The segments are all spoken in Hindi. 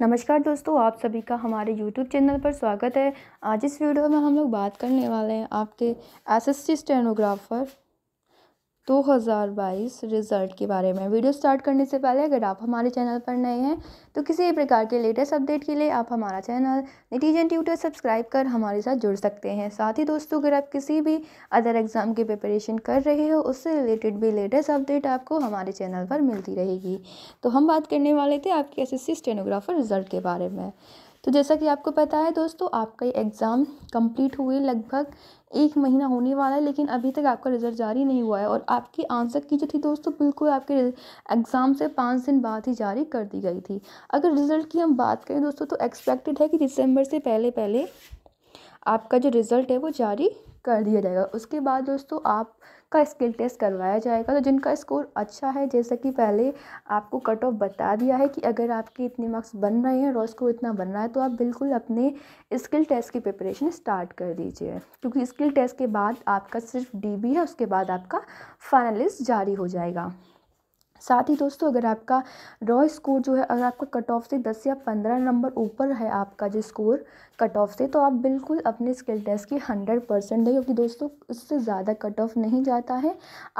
नमस्कार दोस्तों आप सभी का हमारे YouTube चैनल पर स्वागत है आज इस वीडियो में हम लोग बात करने वाले हैं आपके एसएससी स्टेनोग्राफ़र 2022 रिज़ल्ट के बारे में वीडियो स्टार्ट करने से पहले अगर आप हमारे चैनल पर नए हैं तो किसी भी प्रकार के लेटेस्ट अपडेट के लिए आप हमारा चैनल नटीजन ट्यूटर सब्सक्राइब कर हमारे साथ जुड़ सकते हैं साथ ही दोस्तों अगर आप किसी भी अदर एग्ज़ाम की प्रिपरेशन कर रहे हो उससे रिलेटेड भी लेटेस्ट अपडेट आपको हमारे चैनल पर मिलती रहेगी तो हम बात करने वाले थे आपके एस एस स्टेनोग्राफर रिज़ल्ट के बारे में तो जैसा कि आपको पता है दोस्तों आपका एग्ज़ाम कंप्लीट हुए लगभग एक महीना होने वाला है लेकिन अभी तक आपका रिज़ल्ट जारी नहीं हुआ है और आपकी आंसर की जो थी दोस्तों बिल्कुल आपके एग्ज़ाम से पाँच दिन बाद ही जारी कर दी गई थी अगर रिज़ल्ट की हम बात करें दोस्तों तो एक्सपेक्टेड है कि दिसंबर से पहले पहले आपका जो रिज़ल्ट है वो जारी कर दिया जाएगा उसके बाद दोस्तों आपका स्किल टेस्ट करवाया जाएगा तो जिनका स्कोर अच्छा है जैसा कि पहले आपको कट ऑफ बता दिया है कि अगर आपके इतने मार्क्स बन रहे हैं और को इतना बन रहा है तो आप बिल्कुल अपने स्किल टेस्ट की प्रिपरेशन स्टार्ट कर दीजिए क्योंकि स्किल टेस्ट के बाद आपका सिर्फ डी है उसके बाद आपका फाइनलिस्ट जारी हो जाएगा साथ ही दोस्तों अगर आपका रॉ स्कोर जो है अगर आपका कट ऑफ से दस या पंद्रह नंबर ऊपर है आपका जो स्कोर कट ऑफ से तो आप बिल्कुल अपने स्किल टेस्ट की हंड्रेड परसेंट दें क्योंकि दोस्तों उससे ज़्यादा कट ऑफ नहीं जाता है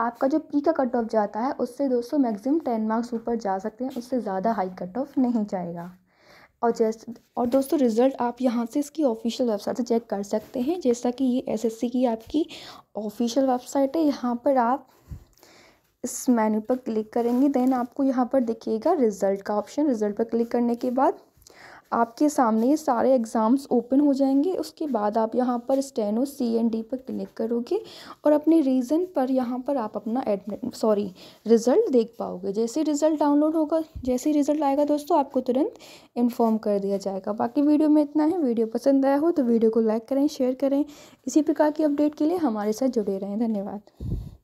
आपका जो पी का कट ऑफ जाता है उससे दोस्तों मैक्सिमम टेन मार्क्स ऊपर जा सकते हैं उससे ज़्यादा हाई कट ऑफ नहीं जाएगा और जैसे और दोस्तों रिज़ल्ट आप यहाँ से इसकी ऑफिशियल वेबसाइट से चेक कर सकते हैं जैसा कि ये एसएससी की आपकी ऑफिशियल वेबसाइट है यहाँ पर आप इस मेन्यू पर क्लिक करेंगे देन आपको यहाँ पर दिखेगा रिज़ल्ट का ऑप्शन रिज़ल्ट पर क्लिक करने के बाद आपके सामने ये सारे एग्ज़ाम्स ओपन हो जाएंगे उसके बाद आप यहाँ पर स्टेनो सी एन डी पर क्लिक करोगे और अपने रीज़न पर यहाँ पर आप अपना एडमिट सॉरी रिज़ल्ट देख पाओगे जैसे रिज़ल्ट डाउनलोड होगा जैसे रिज़ल्ट आएगा दोस्तों आपको तुरंत इन्फॉर्म कर दिया जाएगा बाकी वीडियो में इतना है वीडियो पसंद आया हो तो वीडियो को लाइक करें शेयर करें इसी प्रकार की अपडेट के लिए हमारे साथ जुड़े रहें धन्यवाद